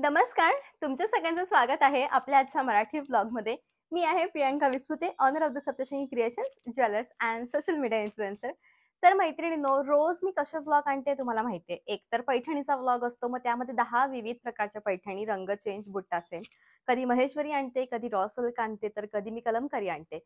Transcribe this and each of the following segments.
नमस्कार तुमच्या सगळ्यांचं स्वागत आहे आपल्या आजच्या मराठी मध्ये मी आहे Priyanka Vispute owner of the Saptashrungi creations jewellers and social media influencer तर मैत्रिणींनो रोज मी कशा ब्लॉग आणते तुम्हाला माहिती आहे एक तर पैठणीचा ब्लॉग असतो मग त्यामध्ये दहा विविध प्रकारच्या पैठणी रंग चेंज बुट्टा असेल कधी महेश्वरी आणते कधी रॉ सिल्क आणते तर कधी मी कलमकारी आणते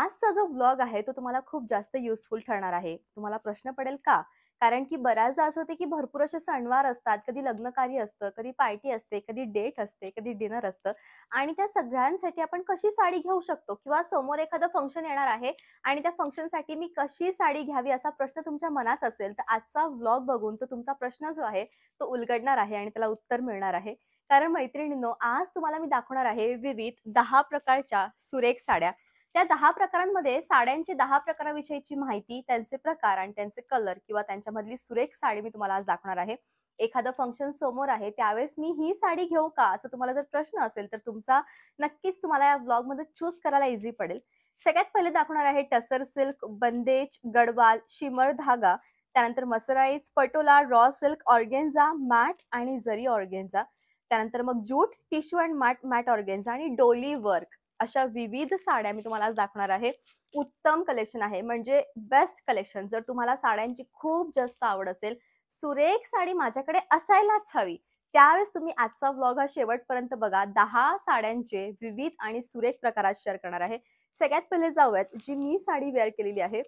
आजचा जो ब्लॉग आहे तो तुम्हाला खूप जास्त युजफुल ठरणार आहे तुम्हाला प्रश्न पडेल का कारण की बऱ्याचदा असं होते की भरपूर असे सणवार असतात कधी लग्न कार्य असतं कधी पार्टी असते कधी डेट असते कधी डिनर असतं आणि त्या सगळ्यांसाठी आपण कशी साडी घेऊ शकतो किंवा समोर एखादं फंक्शन येणार आहे आणि त्या फंक्शनसाठी मी कशी साडी घ्यावी असा प्रश्न तुमच्या मनात असेल तर आजचा व्लॉग बघून तो तुमचा प्रश्न जो आहे तो उलगडणार आहे आणि त्याला उत्तर मिळणार आहे कारण मैत्रिणींनो आज तुम्हाला मी दाखवणार आहे विविध दहा प्रकारच्या सुरेख साड्या त्या दहा प्रकारांमध्ये साड्यांचे दहा प्रकाराविषयीची माहिती त्यांचे प्रकार आणि त्यांचे कलर किंवा त्यांच्यामधली सुरेख साडी मी तुम्हाला आज दाखवणार आहे एखादं फंक्शन समोर आहे त्यावेळेस मी ही साडी घेऊ का असं तुम्हाला जर प्रश्न असेल तर तुमचा नक्कीच तुम्हाला या ब्लॉगमध्ये चूज करायला इझी पडेल सगळ्यात पहिले दाखवणार आहे टसर सिल्क बंदेज गडवाल शिमर धागा त्यानंतर mercerised patola raw silk organza matte आणि जरी ऑर्गेन्झा त्यानंतर मग jute tissue and matte matte organza आणि डोली वर्क अशा विविध साड्या मी तुम्हाला आज दाखवणार आहे उत्तम कलेक्शन आहे म्हणजे बेस्ट कलेक्शन जर तुम्हाला साड्यांची खूप जास्त आवड असेल सुरेख साडी माझ्याकडे असायलाच हवी त्यावेळेस तुम्ही आजचा व्लॉग हा शेवटपर्यंत बघा दहा साड्यांचे विविध आणि सुरेख प्रकारात शेअर करणार आहे सगळ्यात पहिले जाऊयात जी मी साडी वेअर केलेली आहे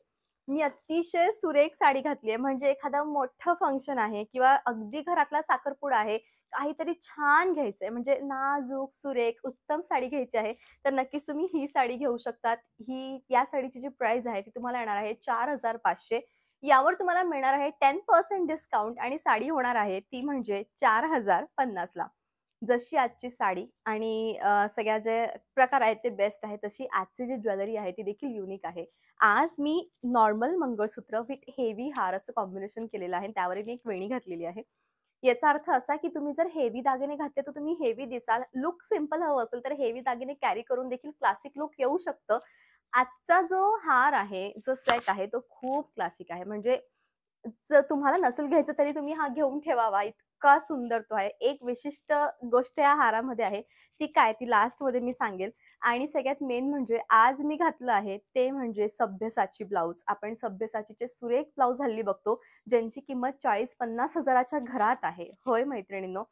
मी अतिशय सुरेख साडी घातली आहे म्हणजे एखादं मोठं फंक्शन आहे किंवा अगदी घरातला साखरपुडा आहे काहीतरी छान घ्यायचंय म्हणजे नाजूक सुरेख उत्तम साडी घ्यायची आहे तर नक्कीच तुम्ही ही साडी घेऊ शकतात ही या साडीची जी प्राइस आहे ती तुम्हाला येणार आहे चार हजार पाचशे यावर तुम्हाला मिळणार आहे टेन पर्सेंट डिस्काउंट आणि साडी होणार आहे ती म्हणजे चार हजार पन्नासला जशी आजची साडी आणि सगळ्या जे प्रकार आहेत ते बेस्ट आहे तशी आजची जी ज्वेलरी आहे ती देखील युनिक आहे आज मी नॉर्मल मंगळसूत्र विथ हेवी हार असं कॉम्बिनेशन केलेलं आहे त्यावर मी एक वेणी घातलेली आहे याचा अर्थ असा की तुम्ही जर हेवी दागिने घातले तर तुम्ही हेवी दिसाल लुक सिम्पल हवं असेल तर हेवी दागिने कॅरी करून देखील क्लासिक लुक येऊ शकतं आजचा जो हार आहे जो सेट आहे तो खूप क्लासिक आहे म्हणजे जर तुम्हाला नसेल घ्यायचं तरी तुम्ही हा घेऊन ठेवावा इतका सुंदर तो आहे एक विशिष्ट गोष्ट या हारामध्ये आहे ती काय ती लास्ट मध्ये मी सांगेल आणि सगळ्यात मेन म्हणजे आज मी घातलं आहे ते म्हणजे सभ्यसाची ब्लाऊज आपण सभ्यसाचीचे सुरेख ब्लाऊज हल्ली बघतो ज्यांची किंमत चाळीस पन्नास हजाराच्या घरात आहे होय मैत्रिणींनो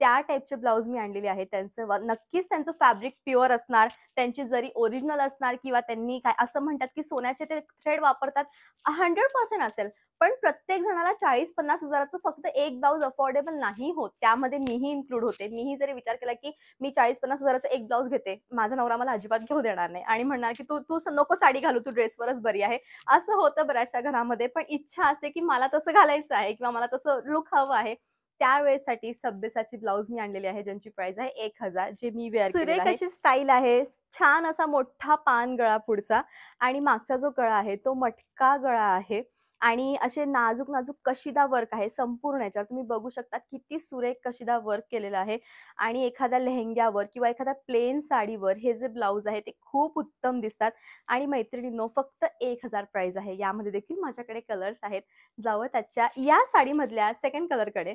त्या टाईपचे ब्लाऊज मी आणलेले आहेत त्यांचं नक्कीच त्यांचं फॅब्रिक प्युअर असणार त्यांची जरी ओरिजिनल असणार किंवा त्यांनी काय असं म्हणतात की सोन्याचे ते थ्रेड वापरतात हंड्रेड पर्सेंट असेल पण प्रत्येक जणाला चाळीस पन्नास हजाराचं फक्त एक ब्लाऊज अफोर्डेबल नाही होत त्यामध्ये मीही इन्क्लूड होते मीही जरी विचार केला की मी चाळीस पन्नास हजाराचा एक ब्लाऊज घेते माझा नवरा मला अजिबात घेऊ देणार नाही आणि म्हणणार की तू तू नको साडी घालू तू ड्रेसवरच बरी आहे असं होतं बऱ्याचशा घरामध्ये पण इच्छा असते की मला तसं घालायचं आहे किंवा मला तसं लुक हवं आहे त्यावेळेसाठी सभ्यसाची ब्लाऊज मी आणलेली आहे ज्यांची प्राइस आहे एक हजार जे मी वेअर सुरेख कशी स्टाईल आहे छान असा मोठा पान गळा पुढचा आणि मागचा जो गळा आहे तो मटका गळा आहे आणि असे नाजूक नाजूक कशिदा वर्क आहे संपूर्ण याच्यावर तुम्ही बघू शकता किती सुरेख कशिदा वर्क केलेला आहे आणि एखाद्या लेहंग्यावर किंवा एखाद्या प्लेन साडीवर हे जे ब्लाऊज आहे ते खूप उत्तम दिसतात आणि मैत्रिणींनो फक्त एक हजार प्राइस आहे यामध्ये देखील माझ्याकडे कलर्स आहेत जावं त्याच्या या साडीमधल्या सेकंड कलरकडे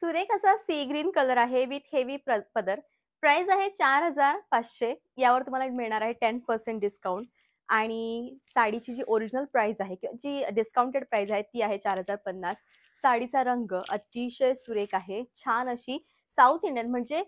सुरेख असा सी ग्रीन कलर आहे विथ हेवी पदर प्राइस आहे चार हजार पाचशे यावर तुम्हाला मिळणार आहे टेन पर्सेंट डिस्काउंट आणि साडीची जी ओरिजिनल प्राईज आहे किंवा जी डिस्काउंटेड प्राइस आहे ती आहे चार हजार पन्नास साडीचा रंग अतिशय सुरेख आहे छान अशी साऊथ इंडियन म्हणजे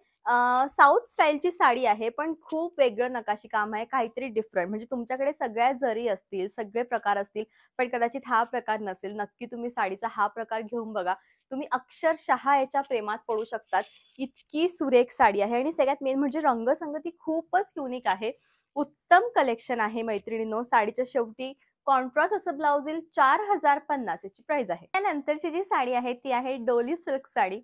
साऊथ स्टाईलची साडी आहे पण खूप वेगळं नकाशी काम आहे काहीतरी डिफरंट म्हणजे तुमच्याकडे सगळ्या जरी असतील सगळे प्रकार असतील पण कदाचित हा प्रकार नसेल नक्की तुम्ही साडीचा हा प्रकार घेऊन बघा तुम्ही अक्षरशः याच्या प्रेमात पडू शकतात इतकी सुरेख साडी आहे आणि सगळ्यात मेन म्हणजे रंगसंगती खूपच युनिक आहे उत्तम कलेक्शन आहे मैत्रिणीनो साडीच्या शेवटी कॉन्ट्रास्ट असं ब्लाउज येईल चार हजार पन्नास याची प्राइस आहे त्यानंतरची जी साडी आहे ती आहे डोली सिल्क साडी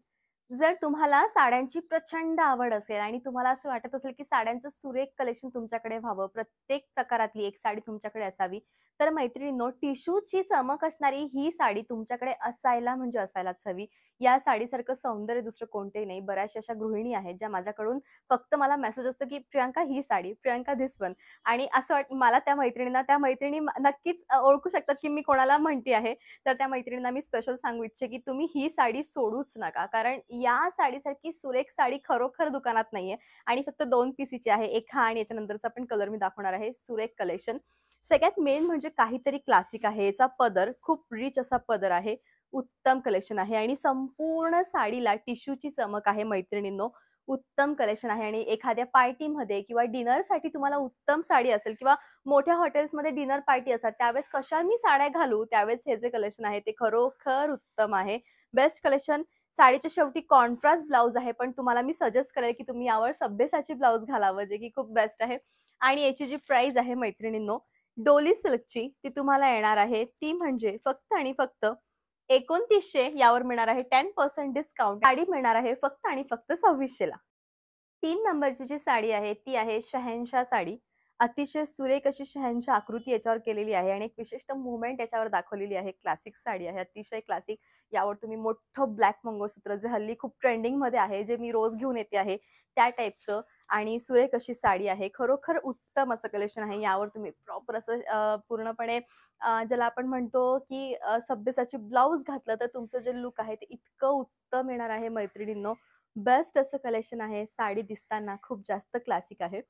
जर तुम्हाला साड्यांची प्रचंड आवड असेल आणि तुम्हाला असं वाटत असेल की साड्यांचं सुरेख कलेक्शन तुमच्याकडे व्हावं प्रत्येक प्रकारातली एक साडी तुमच्याकडे असावी तर मैत्रिणींनो टिश्यूची चमक असणारी ही साडी तुमच्याकडे असायला म्हणजे असायलाच हवी या साडीसारखं सौंदर्य दुसरं कोणतेही नाही बऱ्याचशा अशा गृहिणी आहेत ज्या माझ्याकडून फक्त मला मेसेज असतो की प्रियांका ही साडी प्रियांका धिस वन आणि असं वाट मला त्या मैत्रिणींना त्या मैत्रिणी नक्कीच ओळखू शकतात की मी कोणाला म्हणते आहे तर त्या मैत्रिणींना मी स्पेशल सांगू इच्छे की तुम्ही ही साडी सोडूच नका कारण या साडीसारखी सुरेख साडी खरोखर दुकानात नाहीये आणि फक्त दोन पीसीची आहे एक हा आणि याच्यानंतरचा पण कलर मी दाखवणार आहे सुरेख कलेक्शन सगळ्यात मेन म्हणजे काहीतरी क्लासिक आहे याचा पदर खूप रिच असा पदर आहे उत्तम कलेक्शन आहे आणि संपूर्ण साडीला टिश्यूची चमक आहे मैत्रिणींनो उत्तम कलेक्शन आहे आणि एखाद्या पार्टीमध्ये किंवा डिनरसाठी तुम्हाला उत्तम साडी असेल किंवा मोठ्या हॉटेल्समध्ये डिनर पार्टी असतात त्यावेळेस कशा मी साड्या घालू त्यावेळेस हे जे कलेक्शन आहे ते खरोखर उत्तम आहे बेस्ट कलेक्शन साडीच्या शेवटी कॉन्ट्रास्ट ब्लाऊज आहे पण तुम्हाला मी सजेस्ट करेल की तुम्ही यावर सभ्यसाची ब्लाऊज घालावं जे की खूप बेस्ट आहे आणि याची जी प्राइस आहे मैत्रिणींनो डोली सिल्कची ती तुम्हाला येणार आहे ती म्हणजे फक्त आणि फक्त एकोणतीसशे यावर मिळणार आहे टेन पर्सेंट डिस्काउंट साडी मिळणार आहे फक्त आणि फक्त सव्वीसशेला तीन नंबरची जी साडी आहे ती आहे शहनशा साडी अतिशय सुरेख अशी शहनशा आकृती याच्यावर केलेली आहे आणि एक विशिष्ट मुवमेंट याच्यावर दाखवलेली आहे क्लासिक साडी आहे अतिशय क्लासिक यावर तुम्ही मोठं ब्लॅक मंगळसूत्र जे हल्ली खूप ट्रेंडिंगमध्ये आहे जे मी रोज घेऊन येते आहे त्या टाईपचं आणि सुरेख अशी साडी आहे खरोखर उत्तम असं कलेक्शन आहे यावर तुम्ही प्रॉपर असं पूर्णपणे ज्याला आपण म्हणतो की सभ्यसाची ब्लाऊज घातलं तर तुमचं जे लुक आहे ते इतकं उत्तम येणार आहे मैत्रिणींनो बेस्ट असं कलेक्शन आहे साडी दिसताना खूप जास्त क्लासिक आहे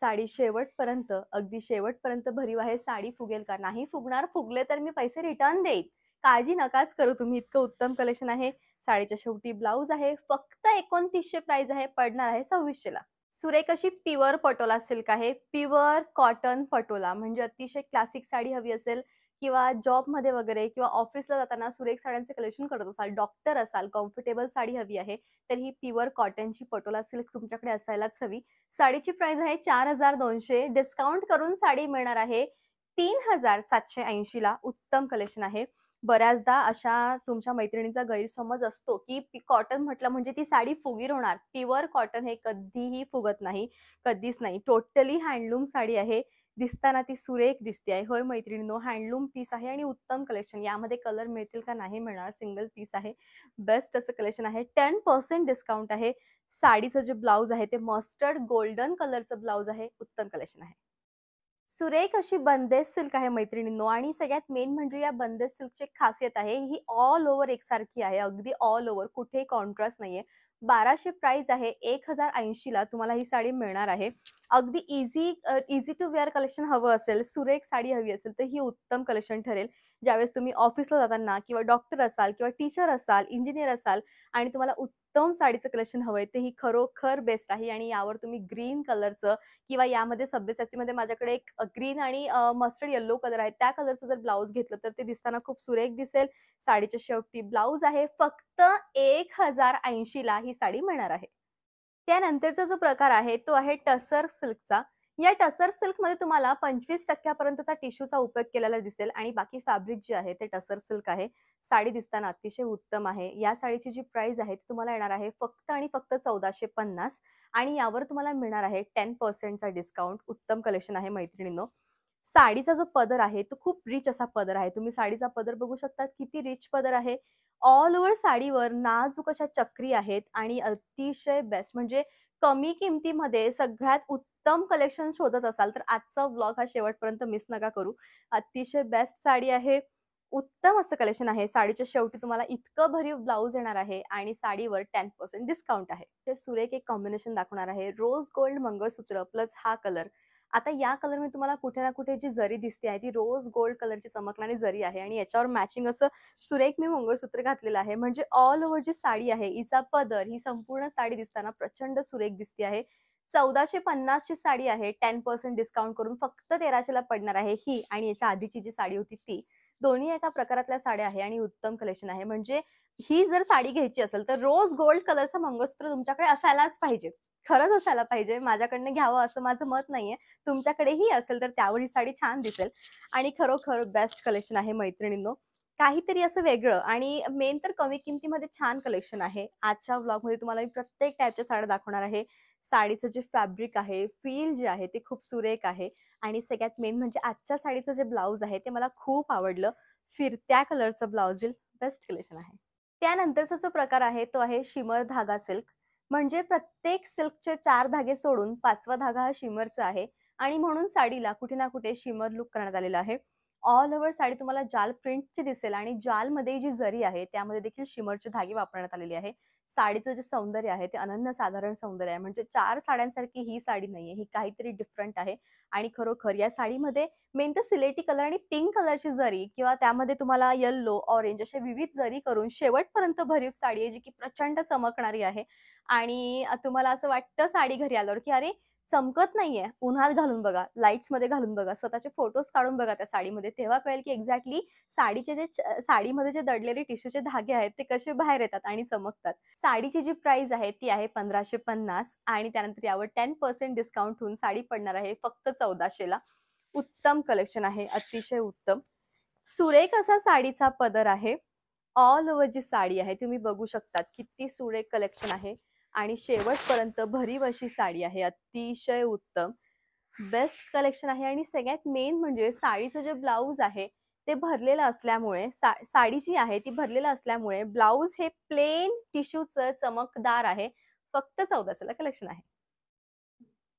साडी शेवटपर्यंत अगदी शेवटपर्यंत भरीव आहे साडी फुगेल का नाही फुगणार फुगले तर मी पैसे रिटर्न देईन काळजी नकाच करू तुम्ही इतकं उत्तम कलेक्शन आहे साडीच्या शेवटी ब्लाऊज आहे फक्त एकोणतीसशे प्राइस आहे पडणार आहे सव्वीसशेला सुरेख अशी प्युअर पटोला सिल्क आहे प्युअर कॉटन पटोला म्हणजे अतिशय क्लासिक साडी हवी असेल किंवा जॉबमध्ये वगैरे किंवा ऑफिसला जाताना सुरेख साड्यांचे कलेक्शन करत असाल डॉक्टर असाल कम्फर्टेबल साडी हवी आहे तर ही प्युअर कॉटनची पटोला सिल्क तुमच्याकडे असायलाच हवी साडीची प्राइस आहे चार हजार दोनशे डिस्काउंट करून साडी मिळणार आहे तीन हजार सातशे ऐंशीला उत्तम कलेक्शन आहे बऱ्याचदा अशा तुमच्या मैत्रिणींचा गैरसमज असतो की कॉटन म्हटलं म्हणजे ती साडी फुगीर होणार प्युअर कॉटन हे कधीही फुगत नाही कधीच नाही टोटली हँडलूम साडी आहे दिसताना ती सुरेख दिसते आहे होय नो हँडलूम पीस आहे आणि उत्तम कलेक्शन यामध्ये कलर मिळतील का नाही मिळणार सिंगल पीस आहे बेस्ट असं कलेक्शन आहे टेन पर्सेंट डिस्काउंट आहे साडीचं जे ब्लाऊज आहे ते मस्टर्ड गोल्डन कलरचं ब्लाऊज आहे उत्तम कलेक्शन आहे सुरेख अशी बंदेज सिल्क आहे मैत्रिणींनो आणि सगळ्यात मेन म्हणजे या बंदेज सिल्कची खासियत आहे ही ऑल ओव्हर एकसारखी आहे अगदी ऑल ओव्हर कुठेही कॉन्ट्रास्ट नाहीये बाराशे प्राइस आहे एक हजार ऐंशीला तुम्हाला ही साडी मिळणार आहे अगदी easy easy to wear collection हवं असेल सुरेख साडी हवी असेल तर ही उत्तम कलेक्शन ठरेल ज्यावेळेस तुम्ही ऑफिसला जाताना किंवा डॉक्टर असाल किंवा टीचर असाल इंजिनियर असाल आणि तुम्हाला उत्तम साडीचं कलेक्शन हवंय ते ही खरोखर बेस्ट आहे आणि यावर तुम्ही ग्रीन कलरचं किंवा यामध्ये सब्यसाचीमध्ये माझ्याकडे एक ग्रीन आणि मस्टर्ड येल्लो कलर आहे त्या कलरचं जर ब्लाऊज घेतलं तर ते दिसताना खूप सुरेख दिसेल साडीच्या शेवटी ब्लाऊज आहे फक्त एक हजार ऐंशीला ही साडी मिळणार आहे त्यानंतरचा जो प्रकार आहे तो आहे टसर सिल्कचा या टसर सिल्क मध्ये तुम्हाला पंचवीस टक्क्यापर्यंतचा टिश्यूचा उपयोग केलेला दिसेल आणि बाकी फॅब्रिक जे आहे ते टसर सिल्क आहे साडी दिसताना अतिशय उत्तम आहे या साडीची जी प्राइस आहे ती तुम्हाला येणार आहे फक्त आणि फक्त चौदाशे पन्नास आणि यावर तुम्हाला मिळणार आहे टेन पर्सेंटचा डिस्काउंट उत्तम कलेक्शन आहे मैत्रिणींनो साडीचा जो पदर आहे तो खूप रिच असा पदर आहे तुम्ही साडीचा पदर बघू शकता किती रिच पदर आहे ऑल ओव्हर साडीवर नाजूक अशा चक्री आहेत आणि अतिशय बेस्ट म्हणजे कमी किमतीमध्ये सगळ्यात उत्तम कलेक्शन शोधत असाल तर आजचा ब्लॉग हा शेवटपर्यंत मिस नका करू अतिशय बेस्ट साडी आहे उत्तम असं कलेक्शन आहे साडीच्या शेवटी तुम्हाला इतकं भरीव ब्लाऊज येणार आहे आणि साडीवर टेन पर्सेंट डिस्काउंट आहे सुरेख एक कॉम्बिनेशन दाखवणार आहे रोज गोल्ड मंगळसूत्र प्लस हा कलर आता या कलर मी तुम्हाला कुठे ना कुठे जी जरी दिसते आहे ती रोज गोल्ड कलरची चमकणारी जरी आहे आणि याच्यावर मॅचिंग असं सुरेख मी मंगळसूत्र घातलेलं आहे म्हणजे ऑल ओव्हर जी साडी आहे हिचा पदर ही संपूर्ण साडी दिसताना प्रचंड सुरेख दिसते आहे चौदाशे ची साडी आहे टेन पर्सेंट डिस्काउंट करून फक्त तेराशेला पडणार आहे ही आणि याच्या आधीची जी साडी होती ती दोन्ही एका प्रकारातल्या साड्या आहे आणि उत्तम कलेक्शन आहे म्हणजे ही जर साडी घ्यायची असेल तर रोज गोल्ड कलरचं मंगळसूत्र तुमच्याकडे असायलाच पाहिजे खरंच असायला पाहिजे माझ्याकडनं घ्यावं असं माझं मत नाहीये तुमच्याकडेही असेल तर त्यावर ही साडी छान दिसेल आणि खरोखर बेस्ट कलेक्शन आहे मैत्रिणींनो काहीतरी असं वेगळं आणि मेन तर कमी किमतीमध्ये छान कलेक्शन आहे आजच्या मध्ये तुम्हाला मी प्रत्येक टाईपच्या साड्या दाखवणार आहे साडीचं जे फॅब्रिक आहे फील जे आहे ते खूप सुरेख आहे आणि सगळ्यात मेन म्हणजे आजच्या साडीचं जे ब्लाऊज आहे ते मला खूप आवडलं फिरत्या कलरचं ब्लाउज येईल बेस्ट कलेक्शन आहे त्यानंतरचा जो प्रकार आहे तो आहे शिमर धागा सिल्क म्हणजे प्रत्येक सिल्कचे चार धागे सोडून पाचवा धागा हा शिमरचा आहे आणि म्हणून साडीला कुठे ना कुठे शिमर लुक करण्यात आलेला आहे ऑल ओव्हर साडी तुम्हाला जाल प्रिंटची दिसेल आणि जालमध्ये जी जरी आहे त्यामध्ये देखील शिमरचे धागे वापरण्यात आलेली आहे साडीचं जे सौंदर्य आहे ते अनन्य साधारण सौंदर्य आहे म्हणजे चार साड्यांसारखी ही साडी नाहीये ही काहीतरी डिफरंट आहे आणि खरोखर या साडीमध्ये मेन तर सिलेटी कलर आणि पिंक कलरची जरी किंवा त्यामध्ये तुम्हाला येल्लो ऑरेंज अशा विविध जरी करून शेवटपर्यंत भरीव साडी आहे जी की प्रचंड चमकणारी आहे आणि तुम्हाला असं वाटतं साडी घरी आल्यावर की अरे चमकत नाहीये उन्हात घालून बघा लाईट्स मध्ये घालून बघा स्वतःचे फोटोज काढून बघा त्या साडीमध्ये तेव्हा कळेल की एक्झॅक्टली साडीचे जे साडीमध्ये जे दडलेले टिश्यूचे धागे आहेत ते कसे बाहेर येतात आणि चमकतात साडीची जी प्राइस आहे ती आहे पंधराशे पन्नास आणि त्यानंतर यावर टेन पर्सेंट डिस्काउंट होऊन साडी पडणार आहे फक्त चौदाशेला उत्तम कलेक्शन आहे अतिशय उत्तम सुरेख असा साडीचा पदर आहे ऑल ओव्हर जी साडी आहे तुम्ही बघू शकतात किती सुरेख कलेक्शन आहे आणि शेवटपर्यंत भरीव अशी साडी आहे अतिशय उत्तम बेस्ट कलेक्शन आहे आणि सगळ्यात मेन म्हणजे साडीचं जे ब्लाऊज आहे ते भरलेलं असल्यामुळे सा साडी जी आहे ती भरलेलं असल्यामुळे ब्लाऊज हे प्लेन टिश्यूच चमकदार आहे फक्त चौदाशेला कलेक्शन आहे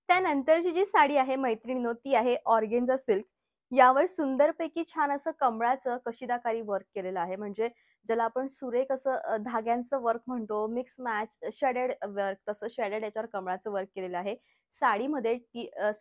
त्यानंतरची जी साडी आहे मैत्रिणीनो ती आहे ऑर्गेन्झा सिल्क यावर सुंदरपैकी छान असं कमळाचं कशिदाकारी वर्क केलेलं आहे म्हणजे ज्याला आपण सुरेख असं धाग्यांचं वर्क म्हणतो मिक्स मॅच शेडेड वर्क तसं शेडेड याच्यावर कमळाचं वर्क केलेलं आहे साडीमध्ये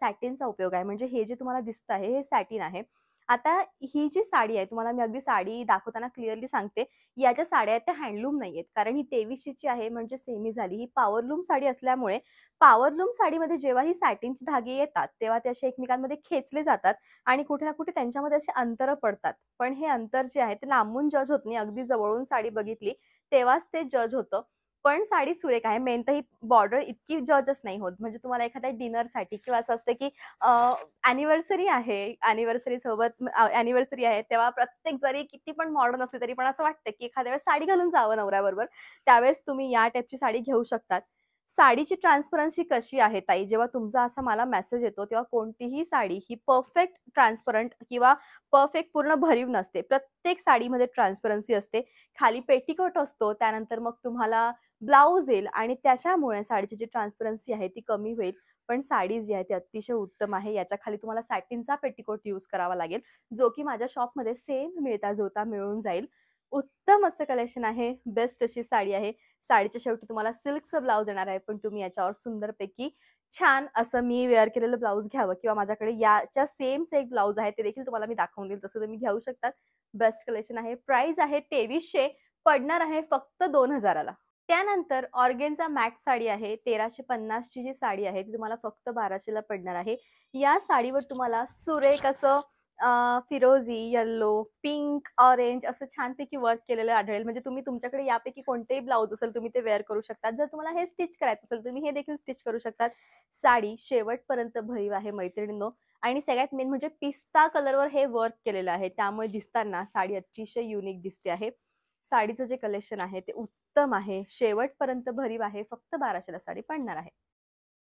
सॅटिनचा उपयोग आहे म्हणजे हे जे तुम्हाला दिसत आहे हे सॅटिन आहे आता ही जी साडी आहे तुम्हाला मी अगदी साडी दाखवताना क्लिअरली सांगते या ज्या साड्या आहेत त्या हँडलूम नाही आहेत कारण ही तेवीसशेची आहे म्हणजे सेमी झाली ही पॉवरलूम साडी असल्यामुळे पॉवरलूम साडीमध्ये जेव्हा ही सॅटिनचे धागे येतात तेव्हा ते असे एकमेकांमध्ये खेचले जातात आणि कुठे ना कुठे त्यांच्यामध्ये असे अंतर पडतात पण हे अंतर जे आहे ते लांबून जज होत नाही अगदी जवळून साडी बघितली तेव्हाच ते जज होतं पण साडी सुरेख आहे मेन तर ही बॉर्डर इतकी जजच नाही होत म्हणजे तुम्हाला एखाद्या डिनरसाठी किंवा असं असतं की अॅनिव्हर्सरी आहे अॅनिव्हर्सरी सोबत अॅनिव्हर्सरी आहे तेव्हा प्रत्येक जरी किती पण मॉडर्न असले तरी पण असं वाटतं की एखाद्या वेळेस साडी घालून जावं नवऱ्याबरोबर त्यावेळेस तुम्ही या टाईपची साडी घेऊ शकतात साडीची ट्रान्सपरन्सी कशी आहे ताई जेव्हा तुमचा असा मला मेसेज येतो तेव्हा कोणतीही साडी ही परफेक्ट ट्रान्सपरंट किंवा परफेक्ट पूर्ण भरीव नसते प्रत्येक साडीमध्ये ट्रान्सपरन्सी असते खाली पेटीकोट असतो त्यानंतर मग तुम्हाला ब्लाऊज येईल आणि त्याच्यामुळे साडीची जी ट्रान्सपरन्सी आहे ती कमी होईल पण साडी जी आहे ती अतिशय उत्तम आहे याच्या खाली तुम्हाला सॅटिनचा पेटीकोट यूज करावा लागेल जो की माझ्या शॉपमध्ये सेम मिळता जोता मिळून जाईल उत्तम असं कलेक्शन आहे बेस्ट अशी साडी आहे साडीच्या शेवटी तुम्हाला सिल्कचं ब्लाऊज येणार आहे पण तुम्ही याच्यावर सुंदरपैकी छान असं मी वेअर केलेलं ब्लाऊज घ्यावं किंवा माझ्याकडे याच्या से एक ब्लाऊज आहे ते देखील तुम्हाला मी दाखवून देईल तसं तुम्ही घेऊ शकता बेस्ट कलेक्शन आहे प्राइस आहे तेवीसशे पडणार आहे फक्त दोन हजाराला त्यानंतर ऑर्गेनचा मॅट साडी आहे तेराशे पन्नासची जी साडी आहे ती तुम्हाला फक्त बाराशेला पडणार आहे या साडीवर तुम्हाला सुरेख असं फिरोजी येल्लो पिंक ऑरेंज असं छानपैकी वर्क केलेलं आढळेल म्हणजे तुम्ही तुमच्याकडे यापैकी कोणतेही ब्लाऊज असेल तुम्ही ते वेअर करू शकतात जर तुम्हाला हे स्टिच करायचं असेल तुम्ही हे देखील स्टिच करू शकतात साडी शेवटपर्यंत भरीव आहे मैत्रिणींनो आणि सगळ्यात मेन म्हणजे पिस्ता कलरवर हे वर्क केलेलं आहे त्यामुळे दिसताना साडी अतिशय युनिक दिसते आहे साडीचं जे कलेक्शन आहे ते उत्तम आहे शेवटपर्यंत भरीव आहे फक्त बाराशेला साडी पडणार आहे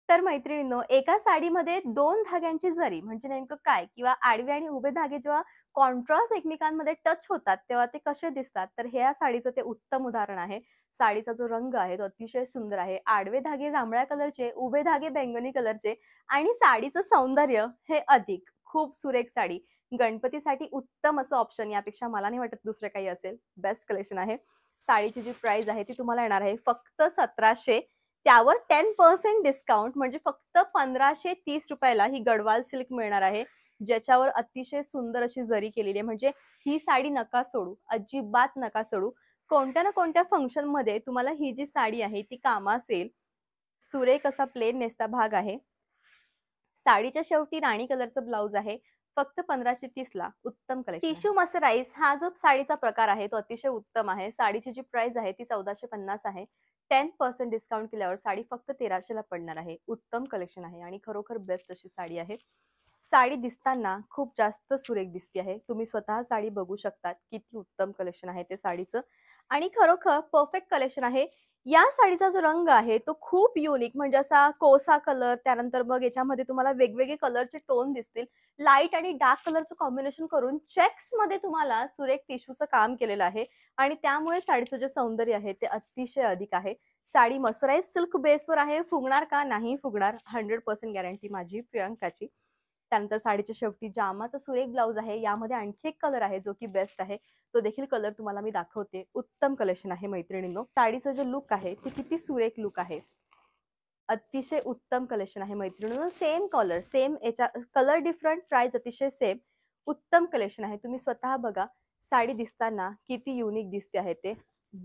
तर मैत्रिणींनो एका साडीमध्ये दोन धाग्यांची जरी म्हणजे नेमकं काय किंवा आडवे आणि उभे धागे जेव्हा कॉन्ट्रास्ट एकमेकांमध्ये टच होतात तेव्हा ते कसे दिसतात तर हे या साडीचं ते उत्तम उदाहरण आहे साडीचा जो रंग आहे तो अतिशय सुंदर आहे आडवे धागे जांभळ्या कलरचे उभे धागे बैंगनी कलरचे आणि साडीचं सौंदर्य हे अधिक खूप सुरेख साडी गणपतीसाठी उत्तम असं ऑप्शन यापेक्षा मला नाही वाटत दुसरं काही असेल बेस्ट कलेक्शन आहे साडीची जी प्राइस आहे ती तुम्हाला येणार आहे फक्त सतराशे त्यावर टेन पर्सेंट डिस्काउंट म्हणजे फक्त पंधराशे तीस रुपयाला ही गडवाल सिल्क मिळणार आहे ज्याच्यावर अतिशय सुंदर अशी जरी केलेली आहे म्हणजे ही साडी नका सोडू अजिबात नका सोडू कोणत्या ना कोणत्या फंक्शन मध्ये तुम्हाला ही जी साडी आहे ती कामा असेल सुरेख असा प्लेन नेसता भाग आहे साडीच्या शेवटी राणी कलरचं ब्लाउज आहे फक्त पंधराशे तीस ला उत्तम कलर टिश्यू मसराईज हा जो साडीचा प्रकार आहे तो अतिशय उत्तम आहे साडीची जी प्राइस आहे ती चौदाशे पन्नास आहे टेन पर्सेंट डिस्काउंट केल्यावर साडी फक्त तेराशेला पडणार आहे उत्तम कलेक्शन आहे आणि खरोखर बेस्ट अशी साडी आहे साडी दिसताना खूप जास्त सुरेख दिसते आहे तुम्ही स्वतः साडी बघू शकतात किती उत्तम कलेक्शन आहे ते साडीचं आणि खरोखर परफेक्ट कलेक्शन आहे या साडीचा जो रंग आहे तो खूप युनिक म्हणजे असा कोसा कलर त्यानंतर मग याच्यामध्ये तुम्हाला वेगवेगळे कलरचे टोन दिसतील लाईट आणि डार्क कलरचं कॉम्बिनेशन करून चेक्स मध्ये तुम्हाला सुरेख टिशूचं काम केलेलं आहे आणि त्यामुळे साडीचं जे सौंदर्य आहे ते अतिशय अधिक आहे साडी मसराईज सिल्क बेसवर आहे फुगणार का नाही फुगणार हंड्रेड पर्सेंट गॅरंटी माझी प्रियंकाची त्यानंतर साडीच्या शेवटी जामाचा सुरेख ब्लाऊज आहे यामध्ये आणखी एक कलर आहे जो की बेस्ट आहे तो देखील कलर तुम्हाला मी दाखवते उत्तम कलेक्शन आहे मैत्रिणींनो साडीचा जो लुक आहे ते किती सुरेख लुक आहे अतिशय उत्तम कलेक्शन आहे मैत्रिणींनो सेम कलर सेम याच्या कलर डिफरंट प्राईज अतिशय सेम उत्तम कलेक्शन आहे तुम्ही स्वतः बघा साडी दिसताना किती युनिक दिसते आहे ते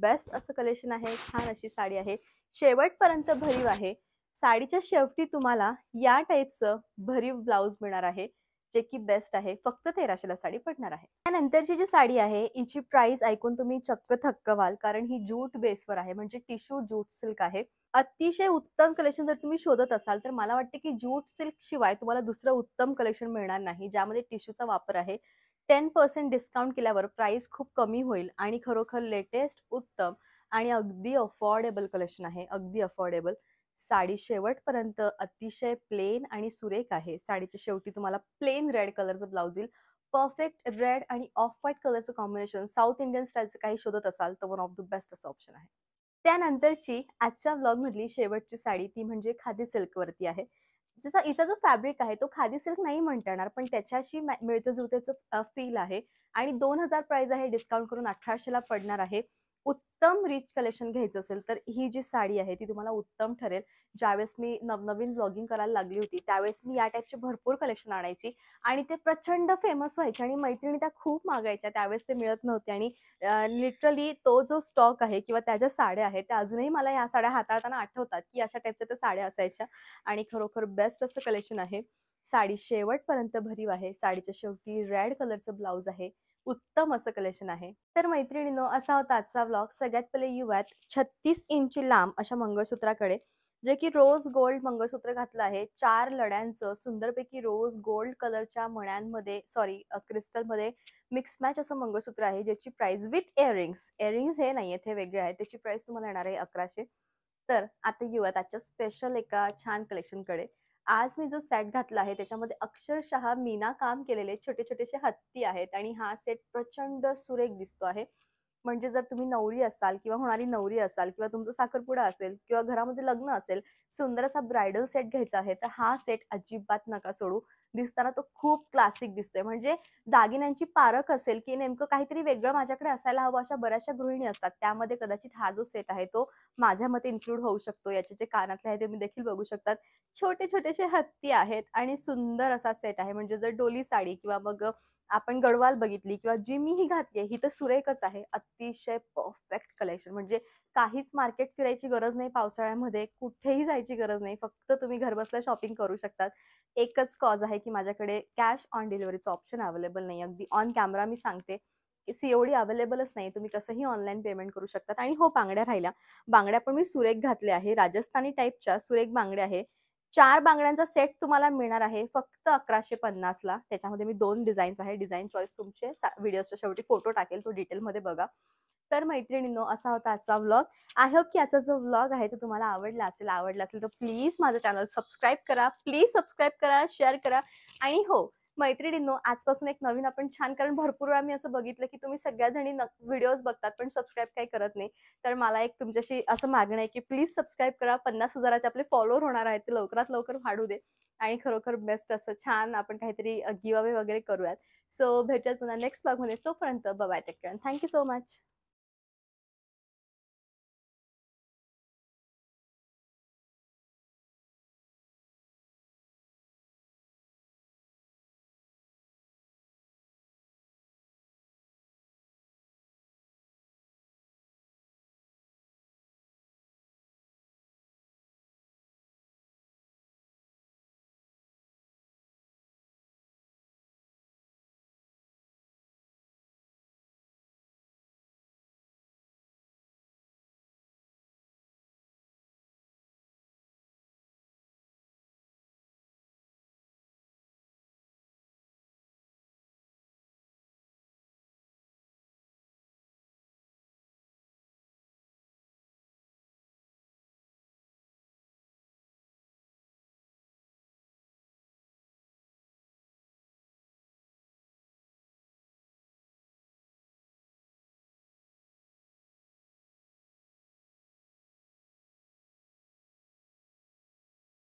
बेस्ट असं कलेक्शन आहे छान अशी साडी आहे शेवटपर्यंत भरीव आहे साडीच्या शेवटी तुम्हाला या टाईपचं भरीव ब्लाऊज मिळणार आहे जे की बेस्ट आहे फक्त तेराशेला साडी पडणार आहे त्यानंतरची जी साडी आहे हिची प्राइस ऐकून तुम्ही चक्क थक्क व्हाल कारण ही जूट बेसवर आहे म्हणजे टिश्यू जूट सिल्क आहे अतिशय उत्तम कलेक्शन जर तुम्ही शोधत असाल तर मला वाटते की जूट सिल्क शिवाय तुम्हाला दुसरं उत्तम कलेक्शन मिळणार नाही ज्यामध्ये टिश्यूचा वापर आहे टेन पर्सेंट डिस्काउंट केल्यावर प्राइस खूप कमी होईल आणि खरोखर लेटेस्ट उत्तम आणि अगदी अफोर्डेबल कलेक्शन आहे अगदी अफोर्डेबल साडी शेवटपर्यंत अतिशय प्लेन आणि सुरेख आहे साडीच्या शेवटी तुम्हाला प्लेन रेड कलरचं ब्लाउज येईल परफेक्ट रेड आणि ऑफ व्हाईट कलरचं कॉम्बिनेशन साऊथ इंडियन स्टाईलचं काही शोधत असाल तर वन ऑफ द बेस्ट असं ऑप्शन आहे त्यानंतरची आजच्या मधली शेवटची साडी ती म्हणजे खादी सिल्क वरती आहे जसा इचा जो फॅब्रिक आहे तो खादी सिल्क नाही म्हणता येणार पण त्याच्याशी मिळतं जुळतेचं फील आहे आणि दोन हजार प्राइस आहे डिस्काउंट करून अठराशेला पडणार आहे उत्तम रिच कलेक्शन घ्यायचं असेल तर ही जी साडी आहे ती तुम्हाला उत्तम ठरेल ज्यावेळेस मी नवनवीन ब्लॉगिंग करायला लागली होती त्यावेळेस मी या टाईपचे भरपूर कलेक्शन आणायची आणि ते प्रचंड फेमस व्हायचे आणि मैत्रिणी त्या खूप मागायच्या त्यावेळेस ते मिळत नव्हते आणि लिटरली तो जो स्टॉक आहे किंवा त्या ज्या साड्या आहेत त्या अजूनही मला ह्या साड्या हाताळताना आठवतात की अशा टाईपच्या त्या साड्या असायच्या आणि खरोखर बेस्ट असं कलेक्शन आहे साडी शेवटपर्यंत भरीव आहे साडीच्या शेवटी रेड कलरचं ब्लाऊज आहे उत्तम असं कलेक्शन आहे तर मैत्रिणीनो असा होता आजचा ब्लॉग सगळ्यात पहिले युवात छत्तीस इंच लांब अशा मंगळसूत्राकडे जे की रोज गोल्ड मंगळसूत्र घातलं आहे चार लड्यांचं सुंदरपैकी रोज गोल्ड कलरच्या मण्यांमध्ये सॉरी क्रिस्टलमध्ये मिक्स मॅच असं मंगळसूत्र आहे ज्याची प्राइस विथ इयरिंग्स इयरिंग्स हे नाही आहेत हे वेगळे आहेत त्याची प्राइस तुम्हाला येणार आहे अकराशे तर आता येऊयात आजच्या स्पेशल एका छान कलेक्शनकडे आज मी जो सेट घातला आहे त्याच्यामध्ये अक्षरशः मीना काम केलेले छोटे छोटेसे हत्ती आहेत आणि हा सेट प्रचंड सुरेख दिसतो आहे म्हणजे जर तुम्ही नवरी असाल किंवा होणारी नवरी असाल किंवा तुमचं साखरपुडा असेल किंवा घरामध्ये लग्न असेल सुंदर असा ब्रायडल सेट घ्यायचा आहे तर हा सेट अजिबात नका सोडू दिसताना तो खूप क्लासिक दिसतोय म्हणजे दागिन्यांची पारख असेल की नेमकं काहीतरी वेगळं माझ्याकडे असायला हवं अशा बऱ्याचशा गृहिणी असतात त्यामध्ये कदाचित हा जो सेट आहे तो माझ्या मते इन्क्लूड होऊ शकतो याचे जे कानातले आहे ते मी देखील बघू शकतात छोटे छोटेसे हत्ती आहेत आणि सुंदर असा सेट आहे म्हणजे जर डोली साडी किंवा मग आपण गडवाल बघितली किंवा जी मी ही घातली ही तर सुरेखच आहे अतिशय परफेक्ट कलेक्शन म्हणजे काहीच मार्केट फिरायची गरज नाही पावसाळ्यामध्ये कुठेही जायची गरज नाही फक्त तुम्ही घरबसल्या शॉपिंग करू शकतात एकच कॉज आहे की माझ्याकडे कॅश ऑन डिलिव्हरीचं ऑप्शन अवेलेबल नाही अगदी ऑन कॅमेरा मी सांगते सीओडी अवेलेबलच नाही तुम्ही कसंही ऑनलाईन पेमेंट करू शकतात आणि हो बांगड्या राहिल्या बांगड्या पण मी सुरेख घातल्या आहे राजस्थानी टाईपच्या सुरेख बांगड्या आहे चार बांगड्यांचा सेट तुम्हाला मिळणार आहे फक्त अकराशे ला त्याच्यामध्ये मी दोन डिझाईन्स आहे डिझाईन चॉईस तुमचे व्हिडिओच्या शेवटी फोटो टाकेल तो डिटेलमध्ये बघा तर मैत्रिणींनो असा होता आजचा व्लॉग आय होप की आजचा जो व्लॉग आहे तो तुम्हाला आवडला असेल आवडला असेल तर प्लीज माझं चॅनल सबस्क्राईब करा प्लीज सबस्क्राईब करा शेअर करा आणि हो मैत्रिणींनो आजपासून एक नवीन आपण छान कारण भरपूर वेळा मी असं बघितलं की तुम्ही सगळ्याजणी व्हिडिओज बघतात पण सबस्क्राईब काही करत नाही तर मला एक तुमच्याशी असं मागणं आहे की प्लीज सबस्क्राईब करा पन्नास हजाराचे आपले फॉलोअर होणार आहेत ते लवकरात लवकर वाढू दे आणि खरोखर बेस्ट असं छान आपण काहीतरी गिवावे वगैरे करूयात सो भेटूयात पुन्हा नेक्स्ट ब्लॉगमध्ये तोपर्यंत bye take care thank you so much